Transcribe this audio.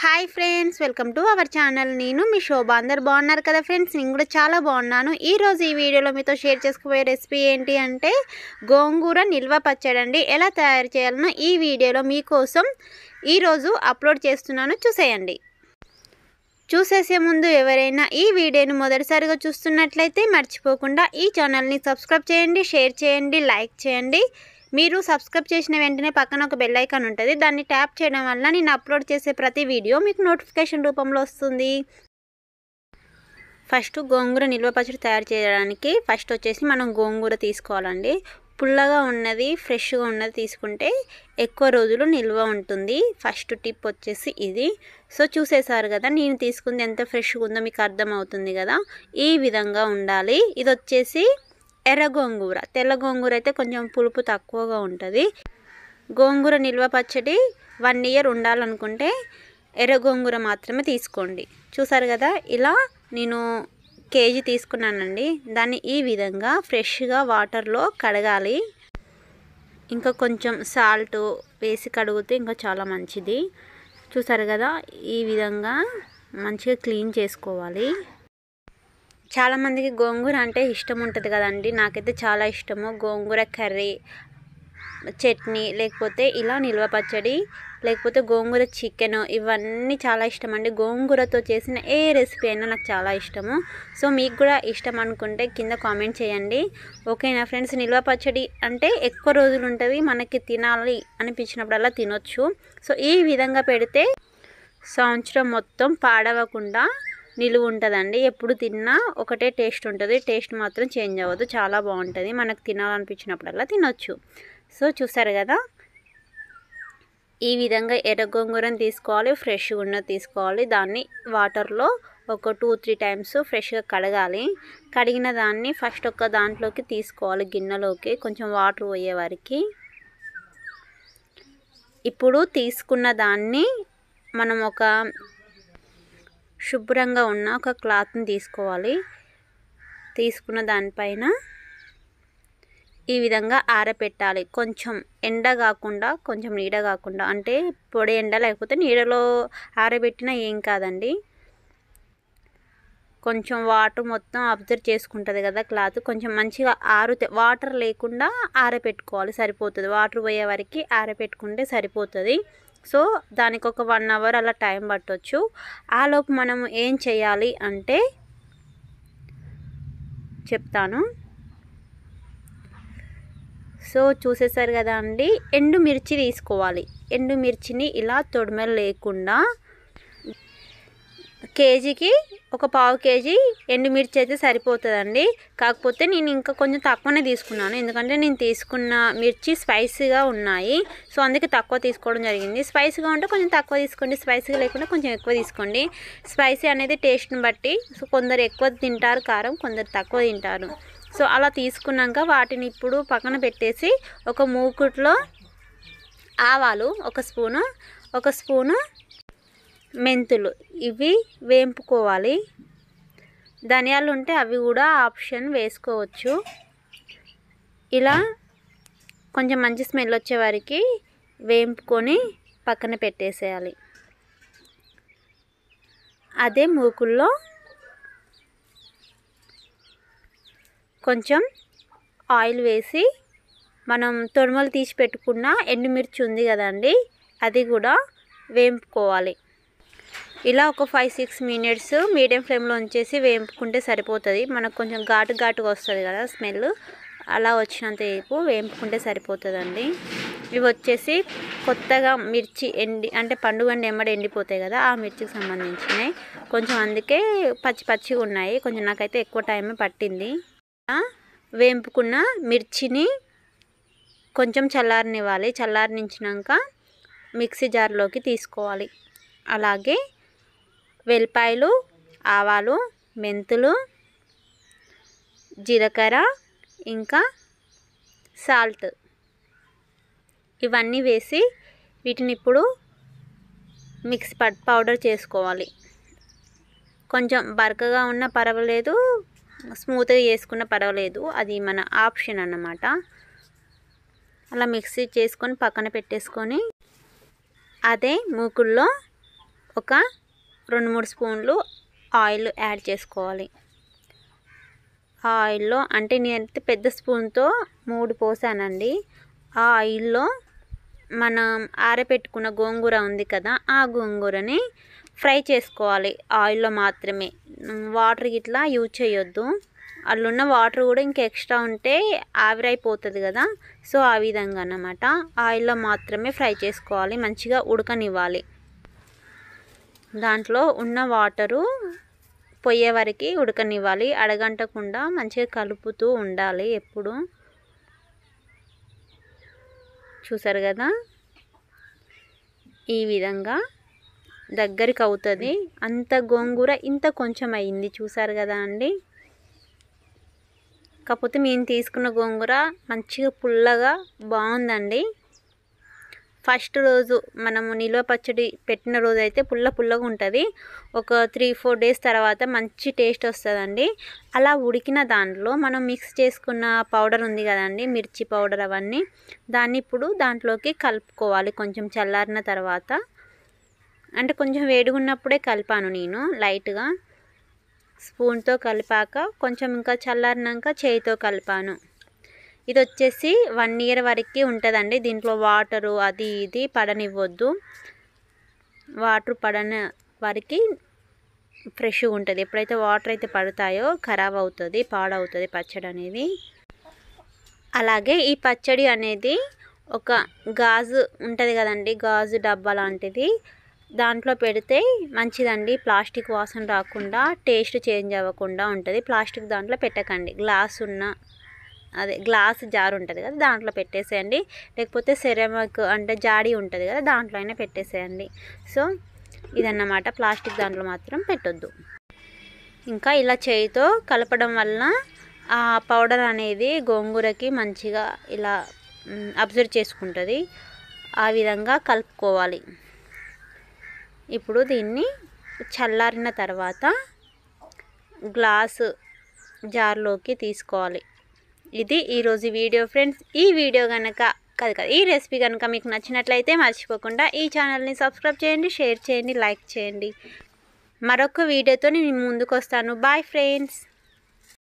hi friends welcome to our channel నేను మీ శోభ అందరు బాగున్నారు కదా ఫ్రెండ్స్ నేను కూడా చాలా బాగున్నాను ఈరోజు ఈ వీడియోలో మీతో షేర్ చేసుకుపోయే రెసిపీ ఏంటి అంటే గోంగూర నిల్వ పచ్చడి ఎలా తయారు చేయాలనో ఈ వీడియోలో మీకోసం ఈరోజు అప్లోడ్ చేస్తున్నాను చూసేయండి చూసేసే ముందు ఎవరైనా ఈ వీడియోను మొదటిసారిగా చూస్తున్నట్లయితే మర్చిపోకుండా ఈ ఛానల్ని సబ్స్క్రైబ్ చేయండి షేర్ చేయండి లైక్ చేయండి మీరు సబ్స్క్రైబ్ చేసిన వెంటనే పక్కన ఒక బెల్ ఐకాన్ ఉంటుంది దాన్ని ట్యాప్ చేయడం వల్ల నేను అప్లోడ్ చేసే ప్రతి వీడియో మీకు నోటిఫికేషన్ రూపంలో వస్తుంది ఫస్ట్ గోంగూర నిల్వ పచ్చడి తయారు చేయడానికి ఫస్ట్ వచ్చేసి మనం గోంగూర తీసుకోవాలండి పుల్లగా ఉన్నది ఫ్రెష్గా ఉన్నది తీసుకుంటే ఎక్కువ రోజులు నిల్వ ఉంటుంది ఫస్ట్ టిప్ వచ్చేసి ఇది సో చూసేసారు కదా నేను తీసుకుంది ఎంత ఫ్రెష్గా ఉందో మీకు అర్థమవుతుంది కదా ఈ విధంగా ఉండాలి ఇది వచ్చేసి ఎర్ర గోంగూర తెల్ల గోంగూర అయితే కొంచెం పులుపు తక్కువగా ఉంటుంది గోంగూర నిల్వ పచ్చడి వన్ ఇయర్ ఉండాలనుకుంటే ఎర్ర గోంగూర మాత్రమే తీసుకోండి చూసారు కదా ఇలా నేను కేజీ తీసుకున్నానండి దాన్ని ఈ విధంగా ఫ్రెష్గా వాటర్లో కడగాలి ఇంకా కొంచెం సాల్ట్ వేసి కడుగుతే ఇంకా చాలా మంచిది చూసారు కదా ఈ విధంగా మంచిగా క్లీన్ చేసుకోవాలి చాలామందికి గోంగూర అంటే ఇష్టం ఉంటుంది కదండి నాకైతే చాలా ఇష్టము గోంగూర కర్రీ చట్నీ లేకపోతే ఇలా నిల్వ పచ్చడి లేకపోతే గోంగూర చికెన్ ఇవన్నీ చాలా ఇష్టం అండి గోంగూరతో చేసిన ఏ రెసిపీ అయినా నాకు చాలా ఇష్టము సో మీకు కూడా ఇష్టం అనుకుంటే కింద కామెంట్ చేయండి ఓకేనా ఫ్రెండ్స్ నిల్వ పచ్చడి అంటే ఎక్కువ రోజులు ఉంటుంది మనకి తినాలి అనిపించినప్పుడల్లా తినొచ్చు సో ఈ విధంగా పెడితే సంవత్సరం మొత్తం పాడవకుండా నిలువ ఉంటుందండి ఎప్పుడు తిన్నా ఒకటే టేస్ట్ ఉంటుంది టేస్ట్ మాత్రం చేంజ్ అవ్వదు చాలా బాగుంటుంది మనకు తినాలనిపించినప్పుడల్లా తినొచ్చు సో చూసారు కదా ఈ విధంగా ఎర్ర గోంగూరను తీసుకోవాలి ఫ్రెష్గా ఉన్న తీసుకోవాలి దాన్ని వాటర్లో ఒక టూ త్రీ టైమ్స్ ఫ్రెష్గా కడగాలి కడిగిన దాన్ని ఫస్ట్ ఒక దాంట్లోకి తీసుకోవాలి గిన్నెలోకి కొంచెం వాటర్ పోయే వరకు ఇప్పుడు తీసుకున్న దాన్ని మనం ఒక శుభ్రంగా ఉన్న ఒక క్లాత్ని తీసుకోవాలి తీసుకున్న దానిపైన ఈ విధంగా ఆరపెట్టాలి కొంచెం ఎండ కాకుండా కొంచెం నీడ కాకుండా అంటే పొడి ఎండ లేకపోతే నీడలో ఆరబెట్టినా ఏం కాదండి కొంచెం వాటర్ మొత్తం అబ్జర్వ్ చేసుకుంటుంది కదా క్లాత్ కొంచెం మంచిగా ఆరుతే వాటర్ లేకుండా ఆరపెట్టుకోవాలి సరిపోతుంది వాటర్ పోయే వరకు ఆరపెట్టుకుంటే సరిపోతుంది సో దానికి ఒక వన్ అవర్ అలా టైం పట్టవచ్చు ఆలోపు మనం ఏం చేయాలి అంటే చెప్తాను సో చూసేసారు కదా అండి ఎండుమిర్చి తీసుకోవాలి ఎండుమిర్చిని ఇలా తొడిమెలు లేకుండా కేజీకి ఒక పావు కేజీ ఎండుమిర్చి అయితే సరిపోతుందండి కాకపోతే నేను ఇంకా కొంచెం తక్కువనే తీసుకున్నాను ఎందుకంటే నేను తీసుకున్న మిర్చి స్పైసీగా ఉన్నాయి సో అందుకే తక్కువ తీసుకోవడం జరిగింది స్పైసీగా ఉంటే కొంచెం తక్కువ తీసుకోండి స్పైసీగా లేకుండా కొంచెం ఎక్కువ తీసుకోండి స్పైసీ అనేది టేస్ట్ని బట్టి సో కొందరు ఎక్కువ తింటారు కారం కొందరు తక్కువ తింటారు సో అలా తీసుకున్నాక వాటిని ఇప్పుడు పక్కన పెట్టేసి ఒక మూకుట్లో ఆవాలు ఒక స్పూను ఒక స్పూను మెంతులు ఇవి వేంపుకోవాలి ధనియాలు ఉంటే అవి కూడా ఆప్షన్ వేసుకోవచ్చు ఇలా కొంచెం మంచి స్మెల్ వచ్చే వరకు వేంపుకొని పక్కన పెట్టేసేయాలి అదే మూకుల్లో కొంచెం ఆయిల్ వేసి మనం తొడుమలు తీసి పెట్టుకున్న ఎండుమిర్చి ఉంది కదండి అది కూడా వేంపుకోవాలి ఇలా ఒక ఫైవ్ సిక్స్ మినిట్స్ మీడియం ఫ్లేమ్లో ఉంచేసి వేపుకుంటే సరిపోతుంది మనకు కొంచెం ఘాటు ఘాటుగా వస్తుంది కదా స్మెల్ అలా వచ్చినంత వేపు వేపుకుంటే సరిపోతుందండి ఇవి వచ్చేసి కొత్తగా మిర్చి ఎండి అంటే పండుగ ఎమ్మడి ఎండిపోతాయి కదా ఆ మిర్చికి సంబంధించినవి కొంచెం అందుకే పచ్చి పచ్చిగా ఉన్నాయి కొంచెం నాకైతే ఎక్కువ టైమే పట్టింది వేంపుకున్న మిర్చిని కొంచెం చల్లారనివ్వాలి చల్లారనించాక మిక్సీ జార్లోకి తీసుకోవాలి అలాగే వెల్లిపాయలు ఆవాలు మెంతులు జీలకర్ర ఇంకా సాల్ట్ ఇవన్నీ వేసి వీటిని ఇప్పుడు మిక్స్ పట్ పౌడర్ చేసుకోవాలి కొంచెం బరకగా ఉన్న పర్వాలేదు స్మూత్గా చేసుకున్న పర్వాలేదు అది మన ఆప్షన్ అన్నమాట అలా మిక్సీ చేసుకొని పక్కన పెట్టేసుకొని అదే మూకుల్లో ఒక రెండు మూడు స్పూన్లు ఆయిల్ యాడ్ చేసుకోవాలి ఆయిల్లో అంటే నేనైతే పెద్ద స్పూన్తో మూడు పోసానండి ఆ ఆయిల్లో మనం ఆరబెట్టుకున్న గోంగూర ఉంది కదా ఆ గోంగూరని ఫ్రై చేసుకోవాలి ఆయిల్లో మాత్రమే వాటర్ ఇట్లా యూజ్ చేయొద్దు అల్లున్న వాటర్ కూడా ఇంకా ఎక్స్ట్రా ఉంటే ఆవిరైపోతుంది కదా సో ఆ విధంగా అన్నమాట ఆయిల్లో మాత్రమే ఫ్రై చేసుకోవాలి మంచిగా ఉడకనివ్వాలి దాంట్లో ఉన్న వాటరు పోయే వరకు ఉడకనివ్వాలి అడగంటకుండా మంచిగా కలుపుతూ ఉండాలి ఎప్పుడు చూసారు కదా ఈ విధంగా దగ్గరికి అవుతుంది అంత గోంగూర ఇంత కొంచెం అయింది చూసారు కదా అండి కాకపోతే మేము తీసుకున్న గోంగూర మంచిగా పుల్లగా బాగుందండి ఫస్ట్ రోజు మనము నిల్వ పచ్చడి పెట్టిన రోజు అయితే పుల్ల పుల్లగా ఉంటుంది ఒక త్రీ ఫోర్ డేస్ తర్వాత మంచి టేస్ట్ వస్తుందండి అలా ఉడికిన దాంట్లో మనం మిక్స్ చేసుకున్న పౌడర్ ఉంది కదండి మిర్చి పౌడర్ అవన్నీ దాన్ని ఇప్పుడు దాంట్లోకి కలుపుకోవాలి కొంచెం చల్లారిన తర్వాత అంటే కొంచెం వేడిగున్నప్పుడే కలిపాను నేను లైట్గా స్పూన్తో కలిపాక కొంచెం ఇంకా చల్లారినాక చేయితో కలిపాను ఇది వచ్చేసి వన్ ఇయర్ వరకు ఉంటుందండి దీంట్లో వాటరు అది ఇది పడనివ్వద్దు వాటర్ పడని వరకు ఫ్రెష్గా ఉంటుంది ఎప్పుడైతే వాటర్ అయితే పడతాయో ఖరాబ్ అవుతుంది పాడవుతుంది పచ్చడి అనేది అలాగే ఈ పచ్చడి అనేది ఒక గాజు ఉంటుంది కదండి గాజు డబ్బా లాంటిది దాంట్లో పెడితే మంచిదండి ప్లాస్టిక్ వాసన రాకుండా టేస్ట్ చేంజ్ అవ్వకుండా ఉంటుంది ప్లాస్టిక్ దాంట్లో పెట్టకండి గ్లాస్ ఉన్న అదే గ్లాస్ జార్ ఉంటుంది కదా దాంట్లో పెట్టేసేయండి లేకపోతే సెరమిక్ అంటే జాడీ ఉంటుంది కదా దాంట్లో అయినా పెట్టేసేయండి సో ఇదన్నమాట ప్లాస్టిక్ దాంట్లో మాత్రం పెట్టొద్దు ఇంకా ఇలా చేయితో కలపడం వలన ఆ పౌడర్ అనేది గోంగూరకి మంచిగా ఇలా అబ్జర్వ్ చేసుకుంటుంది ఆ విధంగా కలుపుకోవాలి ఇప్పుడు దీన్ని చల్లారిన తర్వాత గ్లాసు జార్లోకి తీసుకోవాలి ఇది ఈరోజు వీడియో ఫ్రెండ్స్ ఈ వీడియో కనుక కాదు కదా ఈ రెసిపీ కనుక మీకు నచ్చినట్లయితే మర్చిపోకుండా ఈ ఛానల్ని సబ్స్క్రైబ్ చేయండి షేర్ చేయండి లైక్ చేయండి మరొక వీడియోతో నేను ముందుకు వస్తాను బాయ్ ఫ్రెండ్స్